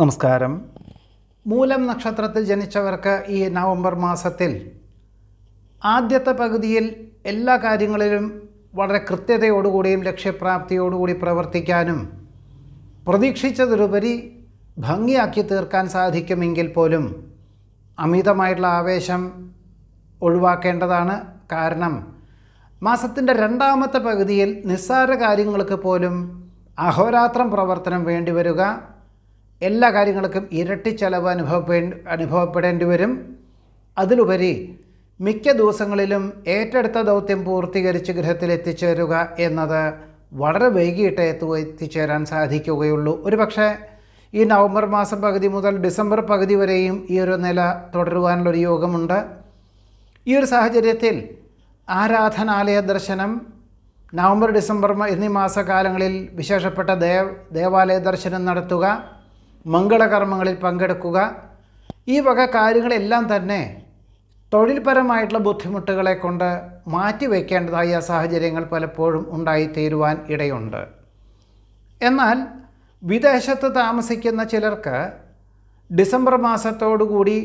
നമസ്കാരം മൂലം നക്ഷത്രത്തിൽ ജനിച്ചവർക്ക് ഈ നവംബർ മാസത്തിൽ ആദ്യത്തെ പകുതിയിൽ എല്ലാ കാര്യങ്ങളിലും വളരെ കൃത്യതയോടുകൂടിയും ലക്ഷ്യപ്രാപ്തിയോടുകൂടി പ്രവർത്തിക്കാനും പ്രതീക്ഷിച്ചതിലുപരി ഭംഗിയാക്കി തീർക്കാൻ സാധിക്കുമെങ്കിൽ പോലും അമിതമായിട്ടുള്ള ആവേശം ഒഴിവാക്കേണ്ടതാണ് കാരണം മാസത്തിൻ്റെ രണ്ടാമത്തെ പകുതിയിൽ നിസ്സാര കാര്യങ്ങൾക്ക് പോലും അഹോരാത്രം പ്രവർത്തനം വേണ്ടിവരിക എല്ലാ കാര്യങ്ങൾക്കും ഇരട്ടി ചെലവ് അനുഭവപ്പെ അനുഭവപ്പെടേണ്ടി വരും അതിലുപരി മിക്ക ദിവസങ്ങളിലും ഏറ്റെടുത്ത ദൗത്യം പൂർത്തീകരിച്ച് ഗൃഹത്തിൽ എത്തിച്ചേരുക എന്നത് വളരെ വൈകിട്ട് എത്തു എത്തിച്ചേരാൻ സാധിക്കുകയുള്ളൂ പക്ഷേ ഈ നവംബർ മാസം പകുതി മുതൽ ഡിസംബർ പകുതി വരെയും ഈ ഒരു നില തുടരുവാനുള്ളൊരു യോഗമുണ്ട് ഈ ഒരു സാഹചര്യത്തിൽ ആരാധനാലയ ദർശനം നവംബർ ഡിസംബർ എന്നീ മാസകാലങ്ങളിൽ വിശേഷപ്പെട്ട ദേവാലയ ദർശനം നടത്തുക മംഗളകർമ്മങ്ങളിൽ പങ്കെടുക്കുക ഈ വക കാര്യങ്ങളെല്ലാം തന്നെ തൊഴിൽപരമായിട്ടുള്ള ബുദ്ധിമുട്ടുകളെ കൊണ്ട് മാറ്റിവെക്കേണ്ടതായ സാഹചര്യങ്ങൾ പലപ്പോഴും ഉണ്ടായിത്തീരുവാൻ ഇടയുണ്ട് എന്നാൽ വിദേശത്ത് താമസിക്കുന്ന ചിലർക്ക് ഡിസംബർ മാസത്തോടുകൂടി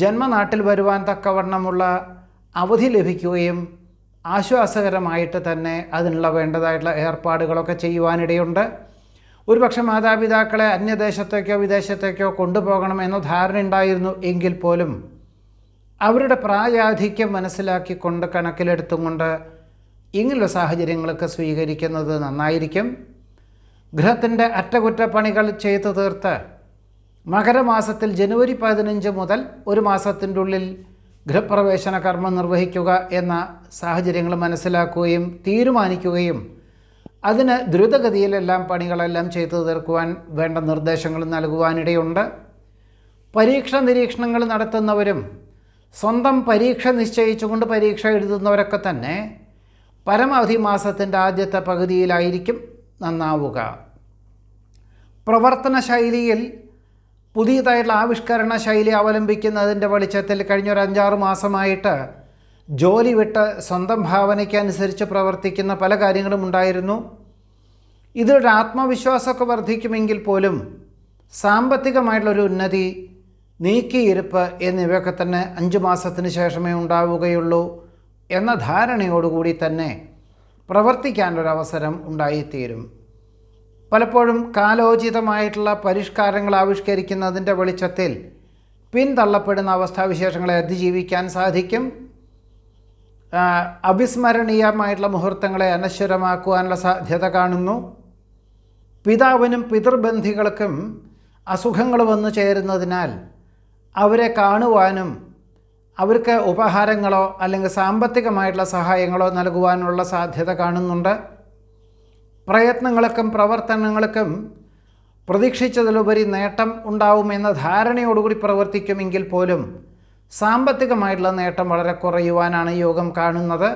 ജന്മനാട്ടിൽ വരുവാൻ തക്കവണ്ണമുള്ള അവധി ലഭിക്കുകയും ആശ്വാസകരമായിട്ട് തന്നെ അതിനുള്ള വേണ്ടതായിട്ടുള്ള ഏർപ്പാടുകളൊക്കെ ചെയ്യുവാനിടയുണ്ട് ഒരുപക്ഷെ മാതാപിതാക്കളെ അന്യദേശത്തേക്കോ വിദേശത്തേക്കോ കൊണ്ടുപോകണമെന്ന ധാരണ ഉണ്ടായിരുന്നു എങ്കിൽ പോലും അവരുടെ പ്രായാധിക്യം മനസ്സിലാക്കിക്കൊണ്ട് കണക്കിലെടുത്തുകൊണ്ട് ഇങ്ങനെയുള്ള സാഹചര്യങ്ങളൊക്കെ സ്വീകരിക്കുന്നത് നന്നായിരിക്കും ഗൃഹത്തിൻ്റെ അറ്റകുറ്റപ്പണികൾ ചെയ്തു തീർത്ത് മകരമാസത്തിൽ ജനുവരി പതിനഞ്ച് മുതൽ ഒരു മാസത്തിൻ്റെ ഉള്ളിൽ ഗൃഹപ്രവേശന കർമ്മം നിർവഹിക്കുക എന്ന സാഹചര്യങ്ങൾ മനസ്സിലാക്കുകയും തീരുമാനിക്കുകയും അതിന് ദ്രുതഗതിയിലെല്ലാം പണികളെല്ലാം ചെയ്തു തീർക്കുവാൻ വേണ്ട നിർദ്ദേശങ്ങൾ നൽകുവാനിടയുണ്ട് പരീക്ഷ നിരീക്ഷണങ്ങൾ നടത്തുന്നവരും സ്വന്തം പരീക്ഷ നിശ്ചയിച്ചുകൊണ്ട് പരീക്ഷ എഴുതുന്നവരൊക്കെ തന്നെ പരമാവധി മാസത്തിൻ്റെ ആദ്യത്തെ പകുതിയിലായിരിക്കും നന്നാവുക പ്രവർത്തന ശൈലിയിൽ പുതിയതായിട്ടുള്ള ആവിഷ്കരണ ശൈലി അവലംബിക്കുന്നതിൻ്റെ വെളിച്ചത്തിൽ കഴിഞ്ഞൊരു അഞ്ചാറ് മാസമായിട്ട് ജോലി വിട്ട് സ്വന്തം ഭാവനയ്ക്കനുസരിച്ച് പ്രവർത്തിക്കുന്ന പല കാര്യങ്ങളും ഉണ്ടായിരുന്നു ഇതിലൊരു ആത്മവിശ്വാസമൊക്കെ വർദ്ധിക്കുമെങ്കിൽ പോലും സാമ്പത്തികമായിട്ടുള്ളൊരു ഉന്നതി നീക്കിയിരുപ്പ് എന്നിവയൊക്കെ തന്നെ അഞ്ച് മാസത്തിന് ശേഷമേ ഉണ്ടാവുകയുള്ളൂ എന്ന ധാരണയോടുകൂടി തന്നെ പ്രവർത്തിക്കാനൊരവസരം ഉണ്ടായിത്തീരും പലപ്പോഴും കാലോചിതമായിട്ടുള്ള പരിഷ്കാരങ്ങൾ ആവിഷ്കരിക്കുന്നതിൻ്റെ വെളിച്ചത്തിൽ പിന്തള്ളപ്പെടുന്ന അവസ്ഥാവിശേഷങ്ങളെ അതിജീവിക്കാൻ സാധിക്കും അവിസ്മരണീയമായിട്ടുള്ള മുഹൂർത്തങ്ങളെ അനശ്വരമാക്കുവാനുള്ള സാധ്യത കാണുന്നു പിതാവിനും പിതൃബന്ധികൾക്കും അസുഖങ്ങൾ വന്നു ചേരുന്നതിനാൽ അവരെ കാണുവാനും അവർക്ക് ഉപഹാരങ്ങളോ അല്ലെങ്കിൽ സാമ്പത്തികമായിട്ടുള്ള സഹായങ്ങളോ നൽകുവാനുള്ള സാധ്യത കാണുന്നുണ്ട് പ്രയത്നങ്ങൾക്കും പ്രവർത്തനങ്ങൾക്കും പ്രതീക്ഷിച്ചതിലുപരി നേട്ടം ഉണ്ടാവുമെന്ന ധാരണയോടുകൂടി പ്രവർത്തിക്കുമെങ്കിൽ പോലും സാമ്പത്തികമായിട്ടുള്ള നേട്ടം വളരെ കുറയുവാനാണ് യോഗം കാണുന്നത്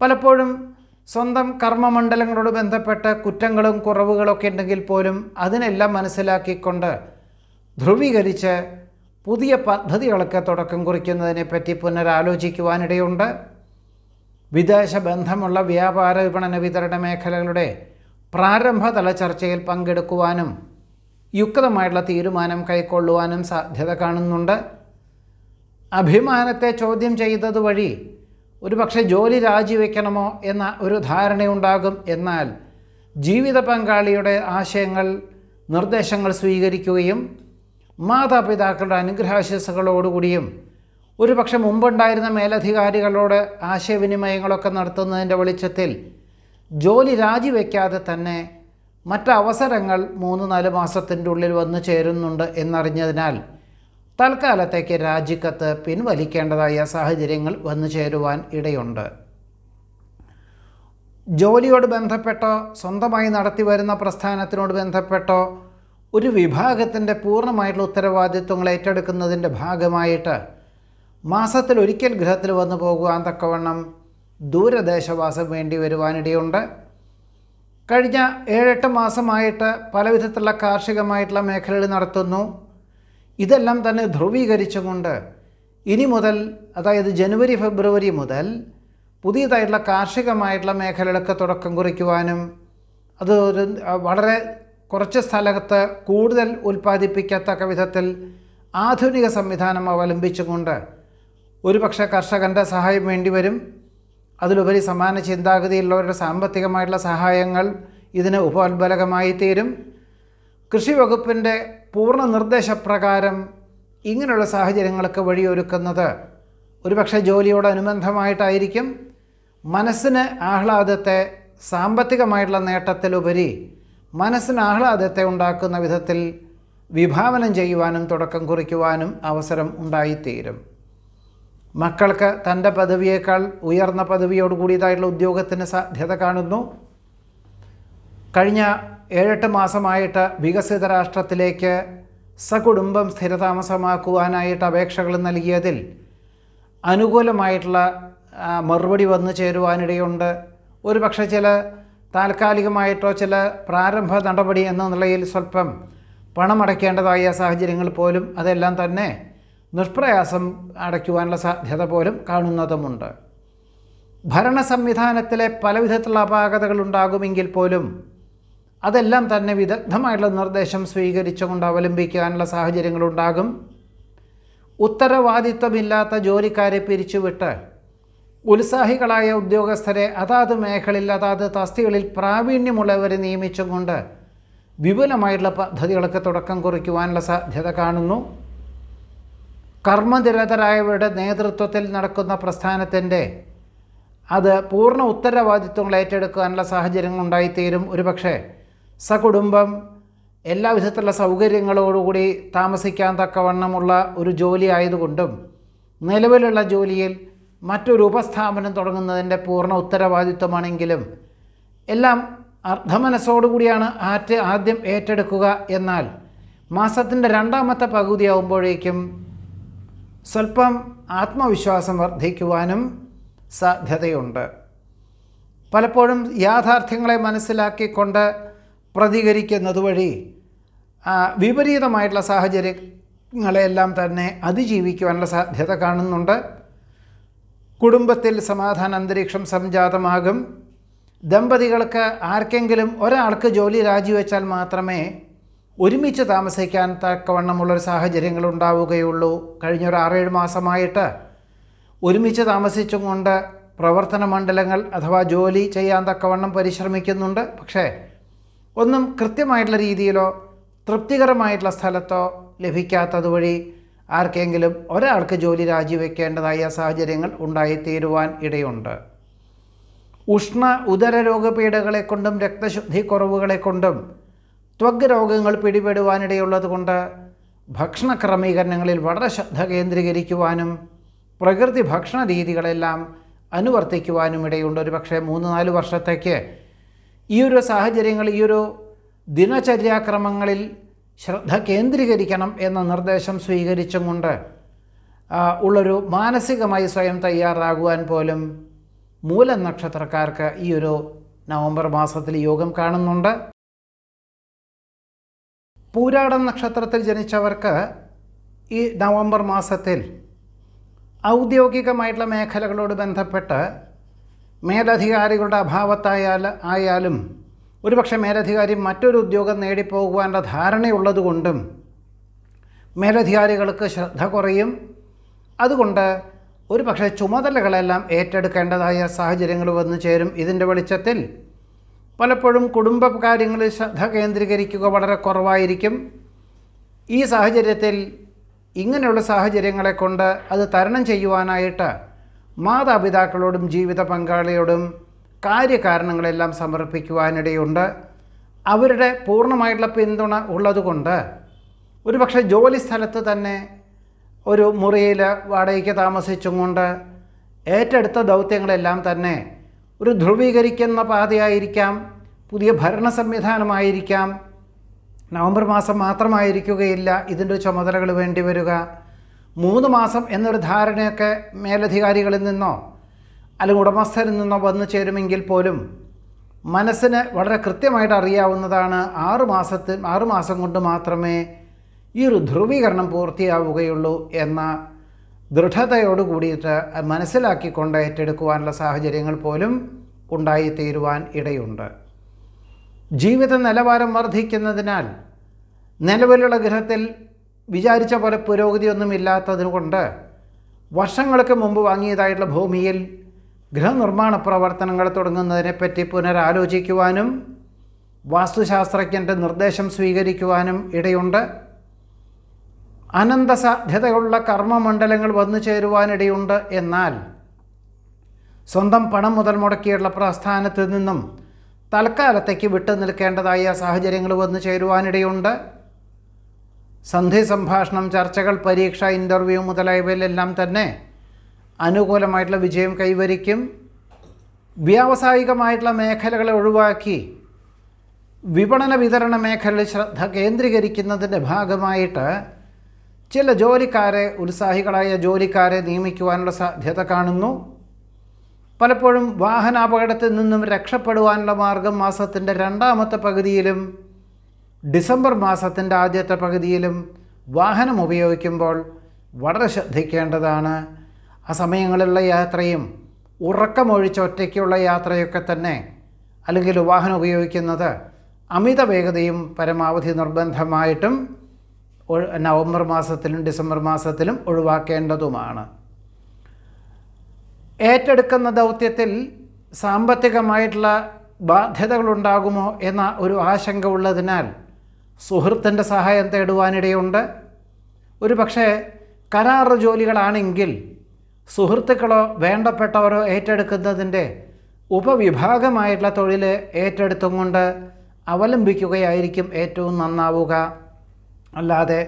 പലപ്പോഴും സ്വന്തം കർമ്മമണ്ഡലങ്ങളോട് ബന്ധപ്പെട്ട കുറ്റങ്ങളും കുറവുകളൊക്കെ ഉണ്ടെങ്കിൽ പോലും അതിനെല്ലാം മനസ്സിലാക്കിക്കൊണ്ട് ധ്രുവീകരിച്ച് പുതിയ പദ്ധതികളൊക്കെ തുടക്കം കുറിക്കുന്നതിനെപ്പറ്റി പുനരാലോചിക്കുവാനിടയുണ്ട് വിദേശ ബന്ധമുള്ള വ്യാപാര വിപണന വിതരണ മേഖലകളുടെ പ്രാരംഭതല ചർച്ചയിൽ പങ്കെടുക്കുവാനും യുക്തമായിട്ടുള്ള തീരുമാനം കൈക്കൊള്ളുവാനും സാധ്യത കാണുന്നുണ്ട് അഭിമാനത്തെ ചോദ്യം ചെയ്തത് വഴി ഒരുപക്ഷെ ജോലി രാജിവെക്കണമോ എന്ന ഒരു ധാരണയുണ്ടാകും എന്നാൽ ജീവിത പങ്കാളിയുടെ ആശയങ്ങൾ നിർദ്ദേശങ്ങൾ സ്വീകരിക്കുകയും മാതാപിതാക്കളുടെ അനുഗ്രഹാശിസുകളോടുകൂടിയും ഒരുപക്ഷെ മുമ്പുണ്ടായിരുന്ന മേലധികാരികളോട് ആശയവിനിമയങ്ങളൊക്കെ നടത്തുന്നതിൻ്റെ വെളിച്ചത്തിൽ ജോലി രാജിവെക്കാതെ തന്നെ മറ്റവസരങ്ങൾ മൂന്ന് നാല് മാസത്തിൻ്റെ ഉള്ളിൽ വന്നു ചേരുന്നുണ്ട് എന്നറിഞ്ഞതിനാൽ തൽക്കാലത്തേക്ക് രാജിക്കത്ത് പിൻവലിക്കേണ്ടതായ സാഹചര്യങ്ങൾ വന്നു ചേരുവാൻ ഇടയുണ്ട് ജോലിയോട് ബന്ധപ്പെട്ടോ സ്വന്തമായി നടത്തിവരുന്ന പ്രസ്ഥാനത്തിനോട് ബന്ധപ്പെട്ടോ ഒരു വിഭാഗത്തിൻ്റെ പൂർണ്ണമായിട്ടുള്ള ഉത്തരവാദിത്വങ്ങൾ ഏറ്റെടുക്കുന്നതിൻ്റെ ഭാഗമായിട്ട് മാസത്തിൽ ഒരിക്കൽ ഗൃഹത്തിൽ വന്നു പോകുവാൻ തക്കവണ്ണം ദൂരദേശവാസം വേണ്ടി വരുവാനിടയുണ്ട് കഴിഞ്ഞ ഏഴെട്ട് മാസമായിട്ട് പല കാർഷികമായിട്ടുള്ള മേഖലകൾ നടത്തുന്നു ഇതെല്ലാം തന്നെ ധ്രുവീകരിച്ചുകൊണ്ട് ഇനി മുതൽ അതായത് ജനുവരി ഫെബ്രുവരി മുതൽ പുതിയതായിട്ടുള്ള കാർഷികമായിട്ടുള്ള മേഖലകളൊക്കെ തുടക്കം കുറിക്കുവാനും അത് ഒരു വളരെ കുറച്ച് സ്ഥലത്ത് കൂടുതൽ ഉൽപ്പാദിപ്പിക്കത്തക്ക വിധത്തിൽ ആധുനിക സംവിധാനം അവലംബിച്ചുകൊണ്ട് ഒരുപക്ഷെ കർഷകൻ്റെ സഹായം വേണ്ടിവരും അതിലുപരി സമാന ചിന്താഗതിയുള്ളവരുടെ സാമ്പത്തികമായിട്ടുള്ള സഹായങ്ങൾ ഇതിന് ഉപോത്ബലകമായി തീരും കൃഷി വകുപ്പിൻ്റെ പൂർണ്ണ നിർദ്ദേശപ്രകാരം ഇങ്ങനെയുള്ള സാഹചര്യങ്ങൾക്ക് വഴിയൊരുക്കുന്നത് ഒരുപക്ഷെ അനുബന്ധമായിട്ടായിരിക്കും മനസ്സിന് ആഹ്ലാദത്തെ സാമ്പത്തികമായിട്ടുള്ള നേട്ടത്തിലുപരി മനസ്സിന് ആഹ്ലാദത്തെ ഉണ്ടാക്കുന്ന വിധത്തിൽ വിഭാവനം ചെയ്യുവാനും തുടക്കം കുറിക്കുവാനും അവസരം ഉണ്ടായിത്തീരും മക്കൾക്ക് തൻ്റെ പദവിയേക്കാൾ ഉയർന്ന പദവിയോട് കൂടിയതായിട്ടുള്ള ഉദ്യോഗത്തിന് സാധ്യത കാണുന്നു കഴിഞ്ഞ ഏഴെട്ട് മാസമായിട്ട് വികസിത രാഷ്ട്രത്തിലേക്ക് സകുടുംബം സ്ഥിരതാമസമാക്കുവാനായിട്ട് അപേക്ഷകൾ നൽകിയതിൽ അനുകൂലമായിട്ടുള്ള മറുപടി വന്നു ചേരുവാനിടയുണ്ട് ഒരു പക്ഷേ ചില താൽക്കാലികമായിട്ടോ ചില പ്രാരംഭ നടപടി എന്ന നിലയിൽ സ്വല്പം പണമടയ്ക്കേണ്ടതായ സാഹചര്യങ്ങൾ പോലും അതെല്ലാം തന്നെ നിഷ്പ്രയാസം അടയ്ക്കുവാനുള്ള സാധ്യത പോലും കാണുന്നതുമുണ്ട് ഭരണ സംവിധാനത്തിലെ പല വിധത്തിലുള്ള അപാകതകളുണ്ടാകുമെങ്കിൽ പോലും അതെല്ലാം തന്നെ വിദഗ്ധമായിട്ടുള്ള നിർദ്ദേശം സ്വീകരിച്ചുകൊണ്ട് അവലംബിക്കാനുള്ള സാഹചര്യങ്ങളുണ്ടാകും ഉത്തരവാദിത്വമില്ലാത്ത ജോലിക്കാരെ പിരിച്ചുവിട്ട് ഉത്സാഹികളായ ഉദ്യോഗസ്ഥരെ അതാത് മേഖലയിൽ അതാത് തസ്തികളിൽ പ്രാവീണ്യമുള്ളവരെ നിയമിച്ചുകൊണ്ട് വിപുലമായിട്ടുള്ള പദ്ധതികൾക്ക് തുടക്കം കുറിക്കുവാനുള്ള സാധ്യത കാണുന്നു കർമ്മനിരതരായവരുടെ നേതൃത്വത്തിൽ നടക്കുന്ന പ്രസ്ഥാനത്തിൻ്റെ അത് പൂർണ്ണ ഉത്തരവാദിത്വങ്ങൾ ഏറ്റെടുക്കാനുള്ള സാഹചര്യങ്ങൾ ഉണ്ടായിത്തീരും ഒരുപക്ഷേ സകുടുംബം എല്ലാ വിധത്തിലുള്ള സൗകര്യങ്ങളോടുകൂടി താമസിക്കാൻ തക്കവണ്ണമുള്ള ഒരു ജോലി ആയതുകൊണ്ടും നിലവിലുള്ള ജോലിയിൽ മറ്റൊരു ഉപസ്ഥാപനം തുടങ്ങുന്നതിൻ്റെ പൂർണ്ണ ഉത്തരവാദിത്വമാണെങ്കിലും എല്ലാം അർദ്ധമനസ്സോടുകൂടിയാണ് ആറ്റ് ആദ്യം ഏറ്റെടുക്കുക എന്നാൽ മാസത്തിൻ്റെ രണ്ടാമത്തെ പകുതിയാവുമ്പോഴേക്കും സ്വല്പം ആത്മവിശ്വാസം വർദ്ധിക്കുവാനും സാധ്യതയുണ്ട് പലപ്പോഴും യാഥാർത്ഥ്യങ്ങളെ മനസ്സിലാക്കിക്കൊണ്ട് പ്രതികരിക്കുന്നത് വഴി വിപരീതമായിട്ടുള്ള സാഹചര്യങ്ങളെയെല്ലാം തന്നെ അതിജീവിക്കുവാനുള്ള സാധ്യത കാണുന്നുണ്ട് കുടുംബത്തിൽ സമാധാന അന്തരീക്ഷം സംജാതമാകും ദമ്പതികൾക്ക് ആർക്കെങ്കിലും ഒരാൾക്ക് ജോലി രാജിവെച്ചാൽ മാത്രമേ ഒരുമിച്ച് താമസിക്കാൻ തക്കവണ്ണമുള്ളൊരു സാഹചര്യങ്ങൾ ഉണ്ടാവുകയുള്ളൂ കഴിഞ്ഞ ഒരു ആറേഴ് മാസമായിട്ട് ഒരുമിച്ച് താമസിച്ചും കൊണ്ട് പ്രവർത്തന മണ്ഡലങ്ങൾ അഥവാ ജോലി ചെയ്യാൻ തക്കവണ്ണം പരിശ്രമിക്കുന്നുണ്ട് പക്ഷേ ഒന്നും കൃത്യമായിട്ടുള്ള രീതിയിലോ തൃപ്തികരമായിട്ടുള്ള സ്ഥലത്തോ ലഭിക്കാത്തതുവഴി ആർക്കെങ്കിലും ഒരാൾക്ക് ജോലി രാജിവെക്കേണ്ടതായ സാഹചര്യങ്ങൾ ഉണ്ടായിത്തീരുവാൻ ഇടയുണ്ട് ഉഷ്ണ രോഗപീഠകളെ കൊണ്ടും രക്തശുദ്ധി കുറവുകളെ കൊണ്ടും ത്വഗ് രോഗങ്ങൾ പിടിപെടുവാനിടയുള്ളതുകൊണ്ട് ഭക്ഷണ ക്രമീകരണങ്ങളിൽ വളരെ ശ്രദ്ധ കേന്ദ്രീകരിക്കുവാനും പ്രകൃതി ഭക്ഷണ രീതികളെല്ലാം അനുവർത്തിക്കുവാനും ഇടയുണ്ട് ഒരു പക്ഷേ മൂന്ന് നാല് വർഷത്തേക്ക് ഈ ഒരു സാഹചര്യങ്ങൾ ഈ ഒരു ദിനചര്യാക്രമങ്ങളിൽ ശ്രദ്ധ കേന്ദ്രീകരിക്കണം എന്ന നിർദ്ദേശം സ്വീകരിച്ചും കൊണ്ട് ഉള്ളൊരു മാനസികമായി സ്വയം തയ്യാറാകുവാൻ പോലും മൂലം നക്ഷത്രക്കാർക്ക് ഈ ഒരു നവംബർ മാസത്തിൽ യോഗം കാണുന്നുണ്ട് പൂരാടം നക്ഷത്രത്തിൽ ജനിച്ചവർക്ക് ഈ നവംബർ മാസത്തിൽ ഔദ്യോഗികമായിട്ടുള്ള മേഖലകളോട് ബന്ധപ്പെട്ട് മേലധികാരികളുടെ അഭാവത്തായാൽ ആയാലും ഒരുപക്ഷെ മേലധികാരി മറ്റൊരു ഉദ്യോഗം നേടിപ്പോകുവാനുള്ള ധാരണയുള്ളതുകൊണ്ടും മേലധികാരികൾക്ക് ശ്രദ്ധ കുറയും അതുകൊണ്ട് ഒരു പക്ഷേ ചുമതലകളെല്ലാം ഏറ്റെടുക്കേണ്ടതായ സാഹചര്യങ്ങൾ വന്നു ചേരും ഇതിൻ്റെ വെളിച്ചത്തിൽ പലപ്പോഴും കുടുംബ കാര്യങ്ങളിൽ ശ്രദ്ധ കേന്ദ്രീകരിക്കുക വളരെ കുറവായിരിക്കും ഈ സാഹചര്യത്തിൽ ഇങ്ങനെയുള്ള സാഹചര്യങ്ങളെ കൊണ്ട് അത് തരണം ചെയ്യുവാനായിട്ട് മാതാപിതാക്കളോടും ജീവിത പങ്കാളിയോടും കാര്യകാരണങ്ങളെല്ലാം സമർപ്പിക്കുവാനിടയുണ്ട് അവരുടെ പൂർണ്ണമായിട്ടുള്ള പിന്തുണ ഉള്ളതുകൊണ്ട് ഒരുപക്ഷെ ജോലി സ്ഥലത്ത് തന്നെ ഒരു മുറിയിൽ വാടകയ്ക്ക് താമസിച്ചുകൊണ്ട് ഏറ്റെടുത്ത ദൗത്യങ്ങളെല്ലാം തന്നെ ഒരു ധ്രുവീകരിക്കുന്ന പാതയായിരിക്കാം പുതിയ ഭരണ സംവിധാനമായിരിക്കാം നവംബർ മാസം മാത്രമായിരിക്കുകയില്ല ഇതിൻ്റെ ചുമതലകൾ വേണ്ടി വരിക മൂന്ന് മാസം എന്നൊരു ധാരണയൊക്കെ മേലധികാരികളിൽ നിന്നോ അല്ലെങ്കിൽ ഉടമസ്ഥരിൽ നിന്നോ വന്നു ചേരുമെങ്കിൽ പോലും മനസ്സിന് വളരെ കൃത്യമായിട്ട് അറിയാവുന്നതാണ് ആറ് മാസത്തിൽ ആറ് മാസം കൊണ്ട് മാത്രമേ ഈ ഒരു ധ്രുവീകരണം പൂർത്തിയാവുകയുള്ളൂ എന്ന ദൃഢതയോടു കൂടിയിട്ട് മനസ്സിലാക്കിക്കൊണ്ട് ഏറ്റെടുക്കുവാനുള്ള സാഹചര്യങ്ങൾ പോലും ഉണ്ടായിത്തീരുവാൻ ഇടയുണ്ട് ജീവിത നിലവാരം വർദ്ധിക്കുന്നതിനാൽ നിലവിലുള്ള ഗ്രഹത്തിൽ വിചാരിച്ച പോലെ പുരോഗതിയൊന്നും ഇല്ലാത്തതുകൊണ്ട് വർഷങ്ങൾക്ക് മുമ്പ് വാങ്ങിയതായിട്ടുള്ള ഭൂമിയിൽ ഗൃഹനിർമ്മാണ പ്രവർത്തനങ്ങൾ തുടങ്ങുന്നതിനെപ്പറ്റി പുനരാലോചിക്കുവാനും വാസ്തുശാസ്ത്രജ്ഞൻ്റെ നിർദ്ദേശം സ്വീകരിക്കുവാനും ഇടയുണ്ട് അനന്ത കർമ്മമണ്ഡലങ്ങൾ വന്നു ചേരുവാനിടയുണ്ട് എന്നാൽ സ്വന്തം പണം മുതൽ മുടക്കിയുള്ള പ്രസ്ഥാനത്തിൽ നിന്നും തൽക്കാലത്തേക്ക് വിട്ടു നിൽക്കേണ്ടതായ സാഹചര്യങ്ങൾ വന്നു ചേരുവാനിടയുണ്ട് സന്ധി സംഭാഷണം ചർച്ചകൾ പരീക്ഷ ഇൻ്റർവ്യൂ മുതലായവയിലെല്ലാം തന്നെ അനുകൂലമായിട്ടുള്ള വിജയം കൈവരിക്കും വ്യാവസായികമായിട്ടുള്ള മേഖലകളെ ഒഴിവാക്കി വിപണന വിതരണ മേഖലയിൽ ശ്രദ്ധ കേന്ദ്രീകരിക്കുന്നതിൻ്റെ ഭാഗമായിട്ട് ചില ജോലിക്കാരെ ഉത്സാഹികളായ ജോലിക്കാരെ നിയമിക്കുവാനുള്ള സാധ്യത കാണുന്നു പലപ്പോഴും വാഹനാപകടത്തിൽ നിന്നും രക്ഷപ്പെടുവാനുള്ള മാർഗം മാസത്തിൻ്റെ രണ്ടാമത്തെ പകുതിയിലും ഡിസംബർ മാസത്തിൻ്റെ ആദ്യത്തെ പകുതിയിലും വാഹനം ഉപയോഗിക്കുമ്പോൾ വളരെ ശ്രദ്ധിക്കേണ്ടതാണ് ആ സമയങ്ങളിലുള്ള യാത്രയും ഉറക്കമൊഴിച്ച് ഒറ്റയ്ക്കുള്ള യാത്രയൊക്കെ തന്നെ അല്ലെങ്കിൽ വാഹനം ഉപയോഗിക്കുന്നത് അമിത വേഗതയും പരമാവധി നിർബന്ധമായിട്ടും നവംബർ മാസത്തിലും ഡിസംബർ മാസത്തിലും ഒഴിവാക്കേണ്ടതുമാണ് ഏറ്റെടുക്കുന്ന ദൗത്യത്തിൽ സാമ്പത്തികമായിട്ടുള്ള ബാധ്യതകളുണ്ടാകുമോ എന്ന ഒരു ആശങ്ക ഉള്ളതിനാൽ സുഹൃത്തിൻ്റെ സഹായം തേടുവാനിടയുണ്ട് ഒരു പക്ഷേ കരാർ ജോലികളാണെങ്കിൽ സുഹൃത്തുക്കളോ വേണ്ടപ്പെട്ടവരോ ഏറ്റെടുക്കുന്നതിൻ്റെ ഉപവിഭാഗമായിട്ടുള്ള തൊഴിൽ ഏറ്റെടുത്തും കൊണ്ട് അവലംബിക്കുകയായിരിക്കും ഏറ്റവും നന്നാവുക അല്ലാതെ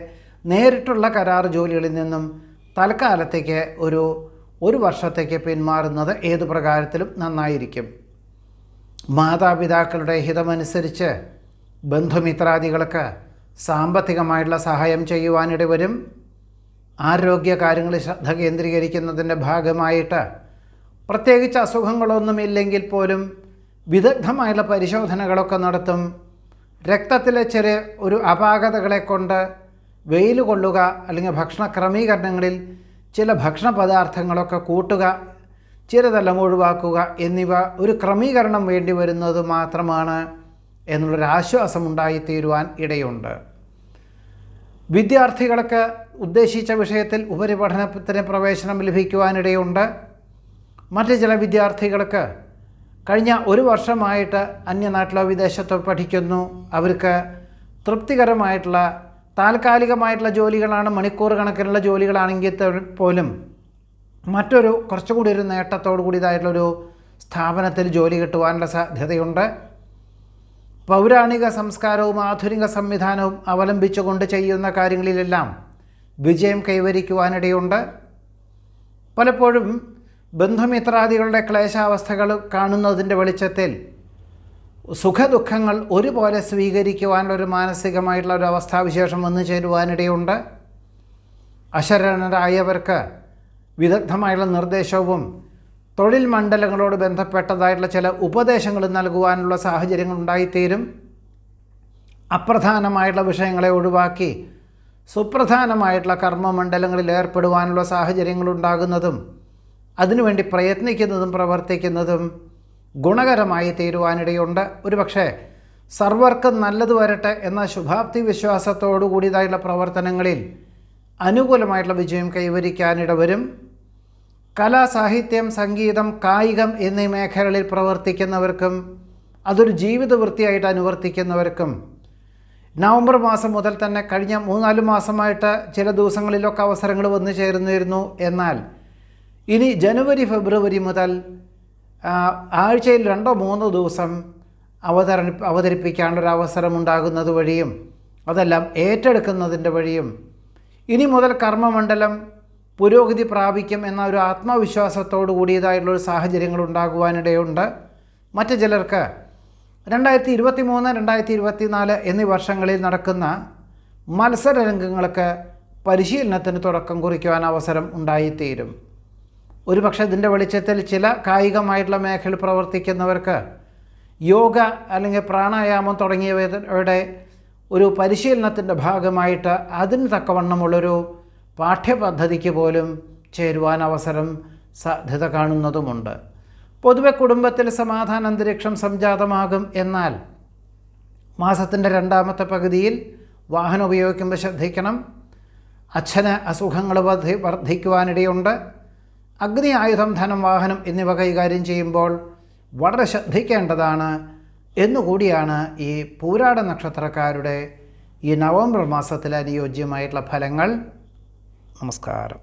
നേരിട്ടുള്ള കരാർ ജോലികളിൽ നിന്നും തൽക്കാലത്തേക്ക് ഒരു ഒരു വർഷത്തേക്ക് പിന്മാറുന്നത് ഏതു പ്രകാരത്തിലും നന്നായിരിക്കും മാതാപിതാക്കളുടെ ഹിതമനുസരിച്ച് ബന്ധുമിത്രാദികൾക്ക് സാമ്പത്തികമായിട്ടുള്ള സഹായം ചെയ്യുവാനിട വരും ആരോഗ്യ കാര്യങ്ങളിൽ ശ്രദ്ധ കേന്ദ്രീകരിക്കുന്നതിൻ്റെ ഭാഗമായിട്ട് പ്രത്യേകിച്ച് അസുഖങ്ങളൊന്നുമില്ലെങ്കിൽ പോലും വിദഗ്ധമായുള്ള പരിശോധനകളൊക്കെ നടത്തും രക്തത്തിലെ ചെറിയ ഒരു അപാകതകളെ കൊണ്ട് വെയിൽ കൊള്ളുക അല്ലെങ്കിൽ ഭക്ഷണ ക്രമീകരണങ്ങളിൽ ചില ഭക്ഷണ പദാർത്ഥങ്ങളൊക്കെ കൂട്ടുക ചിലതെല്ലാം ഒഴിവാക്കുക എന്നിവ ഒരു ക്രമീകരണം വേണ്ടി വരുന്നത് മാത്രമാണ് എന്നുള്ളൊരാശ്വാസം ഉണ്ടായിത്തീരുവാൻ ഇടയുണ്ട് വിദ്യാർത്ഥികൾക്ക് ഉദ്ദേശിച്ച വിഷയത്തിൽ ഉപരിപഠനത്തിന് പ്രവേശനം ലഭിക്കുവാനിടയുണ്ട് മറ്റ് ചില വിദ്യാർത്ഥികൾക്ക് കഴിഞ്ഞ ഒരു വർഷമായിട്ട് അന്യനാട്ടിലോ വിദേശത്തോ പഠിക്കുന്നു അവർക്ക് തൃപ്തികരമായിട്ടുള്ള താൽക്കാലികമായിട്ടുള്ള ജോലികളാണ് മണിക്കൂർ കണക്കിനുള്ള ജോലികളാണെങ്കിൽ പോലും മറ്റൊരു കുറച്ചുകൂടി ഒരു നേട്ടത്തോടു കൂടിയതായിട്ടുള്ളൊരു സ്ഥാപനത്തിൽ ജോലി കിട്ടുവാനുള്ള സാധ്യതയുണ്ട് പൗരാണിക സംസ്കാരവും ആധുനിക സംവിധാനവും അവലംബിച്ചുകൊണ്ട് ചെയ്യുന്ന കാര്യങ്ങളിലെല്ലാം വിജയം കൈവരിക്കുവാനിടയുണ്ട് പലപ്പോഴും ബന്ധുമിത്രാദികളുടെ ക്ലേശാവസ്ഥകൾ കാണുന്നതിൻ്റെ വെളിച്ചത്തിൽ സുഖദുഃഖങ്ങൾ ഒരുപോലെ സ്വീകരിക്കുവാനുള്ള ഒരു മാനസികമായിട്ടുള്ള ഒരു അവസ്ഥാവിശേഷം വന്നു ചേരുവാനിടയുണ്ട് അശരണരായവർക്ക് വിദഗ്ധമായുള്ള നിർദ്ദേശവും തൊഴിൽ മണ്ഡലങ്ങളോട് ബന്ധപ്പെട്ടതായിട്ടുള്ള ചില ഉപദേശങ്ങൾ നൽകുവാനുള്ള സാഹചര്യങ്ങൾ ഉണ്ടായിത്തീരും അപ്രധാനമായിട്ടുള്ള വിഷയങ്ങളെ ഒഴിവാക്കി സുപ്രധാനമായിട്ടുള്ള കർമ്മമണ്ഡലങ്ങളിൽ ഏർപ്പെടുവാനുള്ള സാഹചര്യങ്ങൾ ഉണ്ടാകുന്നതും അതിനുവേണ്ടി പ്രയത്നിക്കുന്നതും പ്രവർത്തിക്കുന്നതും ഗുണകരമായി തീരുവാനിടയുണ്ട് ഒരുപക്ഷെ സർവർക്കും നല്ലത് വരട്ടെ എന്ന ശുഭാപ്തി വിശ്വാസത്തോടു കൂടിയതായിട്ടുള്ള പ്രവർത്തനങ്ങളിൽ അനുകൂലമായിട്ടുള്ള വിജയം കൈവരിക്കാനിടവരും കല സാഹിത്യം സംഗീതം കായികം എന്നീ മേഖലകളിൽ പ്രവർത്തിക്കുന്നവർക്കും അതൊരു ജീവിത വൃത്തിയായിട്ട് അനുവർത്തിക്കുന്നവർക്കും നവംബർ മാസം മുതൽ തന്നെ കഴിഞ്ഞ മൂന്നാല് മാസമായിട്ട് ചില ദിവസങ്ങളിലൊക്കെ അവസരങ്ങൾ വന്നു ചേർന്നിരുന്നു എന്നാൽ ഇനി ജനുവരി ഫെബ്രുവരി മുതൽ ആഴ്ചയിൽ രണ്ടോ മൂന്നോ ദിവസം അവതരണി ഉണ്ടാകുന്നത് വഴിയും അതെല്ലാം ഏറ്റെടുക്കുന്നതിൻ്റെ വഴിയും ഇനി മുതൽ കർമ്മമണ്ഡലം പുരോഗതി പ്രാപിക്കും എന്ന ഒരു ആത്മവിശ്വാസത്തോടു കൂടിയതായിട്ടുള്ള ഒരു സാഹചര്യങ്ങൾ ഉണ്ടാകുവാനിടയുണ്ട് മറ്റു ചിലർക്ക് രണ്ടായിരത്തി ഇരുപത്തി മൂന്ന് രണ്ടായിരത്തി ഇരുപത്തി നാല് എന്നീ വർഷങ്ങളിൽ നടക്കുന്ന മത്സര രംഗങ്ങൾക്ക് പരിശീലനത്തിന് തുടക്കം കുറിക്കുവാൻ അവസരം ഉണ്ടായിത്തീരും പക്ഷേ ഇതിൻ്റെ വെളിച്ചത്തിൽ ചില കായികമായിട്ടുള്ള മേഖലയിൽ പ്രവർത്തിക്കുന്നവർക്ക് യോഗ അല്ലെങ്കിൽ പ്രാണായാമം തുടങ്ങിയവയുടെ ഒരു പരിശീലനത്തിൻ്റെ ഭാഗമായിട്ട് അതിന് തക്കവണ്ണമുള്ളൊരു പാഠ്യപദ്ധതിക്ക് പോലും ചേരുവാൻ അവസരം സാധ്യത കാണുന്നതുമുണ്ട് പൊതുവെ കുടുംബത്തിൽ സമാധാന അന്തരീക്ഷം സംജാതമാകും എന്നാൽ മാസത്തിൻ്റെ രണ്ടാമത്തെ പകുതിയിൽ വാഹനം ഉപയോഗിക്കുമ്പോൾ ശ്രദ്ധിക്കണം അച്ഛന് അസുഖങ്ങൾ വർദ്ധി വർദ്ധിക്കുവാനിടയുണ്ട് അഗ്നി ആയുധം ധനം വാഹനം എന്നിവ കൈകാര്യം ചെയ്യുമ്പോൾ വളരെ ശ്രദ്ധിക്കേണ്ടതാണ് എന്നുകൂടിയാണ് ഈ പൂരാട നക്ഷത്രക്കാരുടെ ഈ നവംബർ മാസത്തിൽ അനുയോജ്യമായിട്ടുള്ള ഫലങ്ങൾ നമസ്കാരം